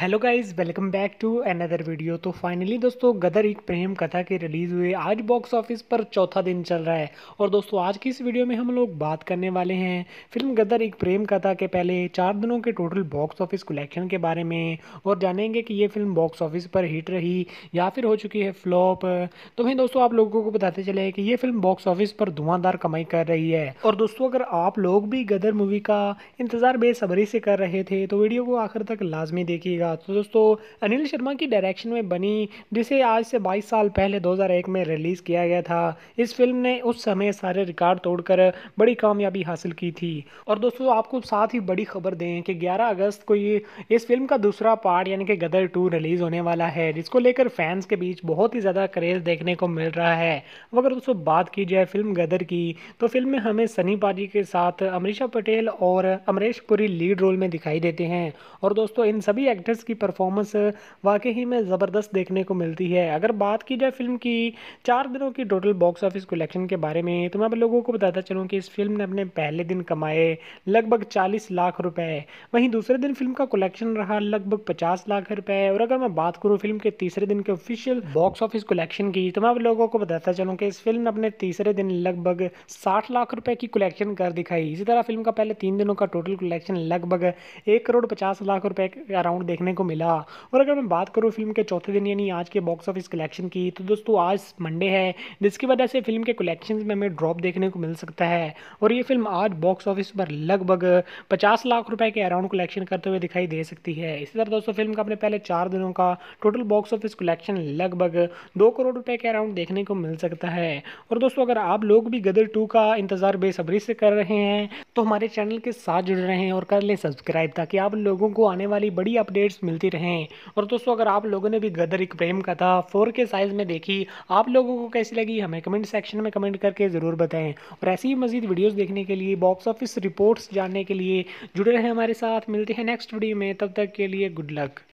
hello guys welcome back to another video तो finally दोस्तों गदर एक प्रेम कथा के रिलीज़ हुए आज बॉक्स ऑफिस पर चौथा दिन चल रहा है और दोस्तों आज की इस वीडियो में हम लोग बात करने वाले हैं फिल्म गदर एक प्रेम कथा के पहले चार दिनों के टोटल बॉक्स ऑफिस कलेक्शन के बारे में और जानेंगे कि ये फिल्म बॉक्स ऑफिस पर हिट रही या फिर हो चुकी है फ्लॉप तो भाई दोस्तों आप लोगों को बताते चले कि ये फिल्म बॉक्स ऑफिस पर धुआंधार कमाई कर रही है और दोस्तों अगर आप लोग भी गदर मूवी का इंतज़ार बेसब्री से कर रहे थे तो वीडियो को आखिर तक लाजमी देखिएगा था तो दोस्तों अनिल शर्मा की डायरेक्शन में बनी जिसे आज से 22 साल पहले 2001 में रिलीज़ किया गया था इस फिल्म ने उस समय सारे रिकॉर्ड तोड़कर बड़ी कामयाबी हासिल की थी और दोस्तों आपको साथ ही बड़ी खबर दें कि 11 अगस्त को ये इस फिल्म का दूसरा पार्ट यानी कि गदर टू रिलीज़ होने वाला है जिसको लेकर फैंस के बीच बहुत ही ज़्यादा क्रेज़ देखने को मिल रहा है अगर दोस्तों बात की जाए फिल्म गदर की तो फिल्म में हमें सनी पाजी के साथ अमरीशा पटेल और अमरीश पुरी लीड रोल में दिखाई देते हैं और दोस्तों इन सभी एक्टर्स एक्ट्रेस की परफॉर्मेंस वाकई ही में ज़बरदस्त देखने को मिलती है अगर बात की जाए फिल्म की चार दिनों की टोटल बॉक्स ऑफिस कलेक्शन के बारे में तो मैं आप लोगों को बताता चलूँ कि इस फिल्म ने अपने पहले दिन कमाए लगभग चालीस लाख रुपये वहीं दूसरे दिन फिल्म का कलेक्शन रहा लगभग पचास लाख रुपये और अगर मैं बात करूँ फिल्म के तीसरे दिन के ऑफिशियल बॉक्स ऑफिस कलेक्शन की तो मैं आप लोगों को बताता चलूँ कि इस फिल्म ने अपने तीसरे दिन लगभग साठ लाख रुपये की कलेक्शन कर दिखाई इसी तरह फिल्म का पहले तीन दिनों का टोटल कलेक्शन लगभग एक करोड़ पचास लाख रुपये के अराउंड देखने देखने को मिला और अगर मैं बात करूँ फिल्म के चौथे दिन यानी आज के बॉक्स ऑफिस कलेक्शन की तो दोस्तों आज मंडे है जिसकी वजह से फिल्म के कलेक्शन में हमें ड्रॉप देखने को मिल सकता है और ये फिल्म आज बॉक्स ऑफिस पर लगभग पचास लाख रुपए के अराउंड कलेक्शन करते हुए दिखाई दे सकती है इसी तरह दोस्तों फिल्म का अपने पहले चार दिनों का टोटल बॉक्स ऑफिस कलेक्शन लगभग दो करोड़ रुपए के अराउंड देखने को मिल सकता है और दोस्तों अगर आप लोग भी गदर टू का इंतजार बेसब्री से कर रहे हैं तो हमारे चैनल के साथ जुड़ रहे हैं और कर लें सब्सक्राइब ताकि आप लोगों को आने वाली बड़ी अपडेट अपडेट्स मिलती रहें और दोस्तों अगर आप लोगों ने भी गदर एक प्रेम कथा फोर के साइज़ में देखी आप लोगों को कैसी लगी हमें कमेंट सेक्शन में कमेंट करके ज़रूर बताएं और ऐसी ही मजीद वीडियोज़ देखने के लिए बॉक्स ऑफिस रिपोर्ट्स जानने के लिए जुड़े रहें हमारे साथ मिलते हैं नेक्स्ट वीडियो में तब तक के लिए गुड लक